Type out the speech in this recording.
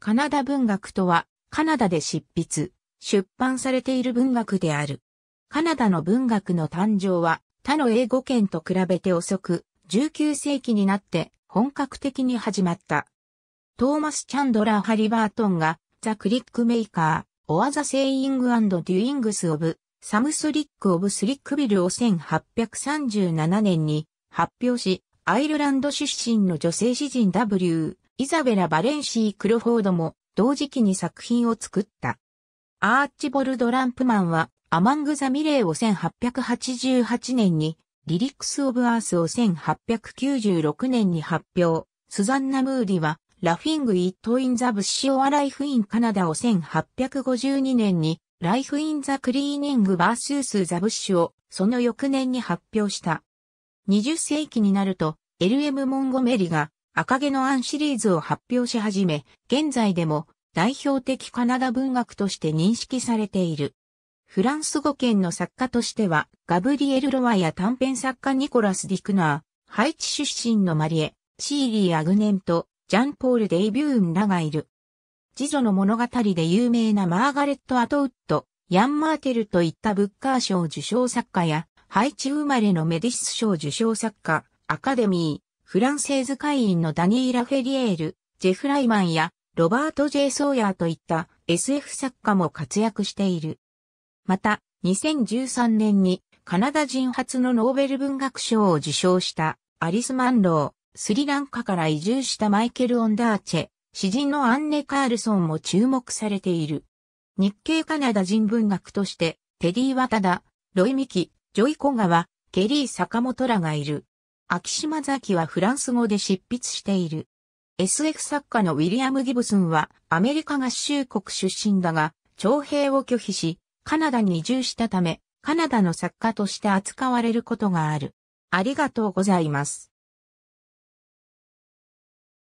カナダ文学とは、カナダで執筆、出版されている文学である。カナダの文学の誕生は、他の英語圏と比べて遅く、19世紀になって本格的に始まった。トーマス・チャンドラー・ハリバートンが、ザ・クリック・メイカー、オア・ザ・セイイング・アンド・デュイングス・オブ、サムスリック・オブ・スリックビルを1837年に発表し、アイルランド出身の女性詩人 W。イザベラ・バレンシー・クロフォードも同時期に作品を作った。アーチボルド・ランプマンはアマング・ザ・ミレーを1888年に、リリックス・オブ・アースを1896年に発表、スザンナ・ムーディはラフィング・イット・イン・ザ・ブッシオア・ライフ・イン・カナダを1852年に、ライフ・イン・ザ・クリーニング・バースース・ザ・ブッシュをその翌年に発表した。20世紀になると、LM モンゴメリが赤毛のアンシリーズを発表し始め、現在でも代表的カナダ文学として認識されている。フランス語圏の作家としては、ガブリエル・ロワや短編作家ニコラス・ディクナー、ハイチ出身のマリエ、シーリー・アグネント、ジャンポール・デイビューンらがいる。次女の物語で有名なマーガレット・アトウッド、ヤン・マーテルといったブッカー賞受賞作家や、ハイチ生まれのメディス賞受賞作家、アカデミー、フランセーズ会員のダニー・ラ・フェリエール、ジェフ・ライマンやロバート・ジェイ・ソーヤーといった SF 作家も活躍している。また、2013年にカナダ人初のノーベル文学賞を受賞したアリス・マンロー、スリランカから移住したマイケル・オンダーチェ、詩人のアンネ・カールソンも注目されている。日系カナダ人文学として、テディ・ワタダ、ロイ・ミキ、ジョイ・コガワ、ケリー・坂本らがいる。秋島崎はフランス語で執筆している。SF 作家のウィリアム・ギブスンはアメリカ合衆国出身だが、徴兵を拒否し、カナダに移住したため、カナダの作家として扱われることがある。ありがとうございます。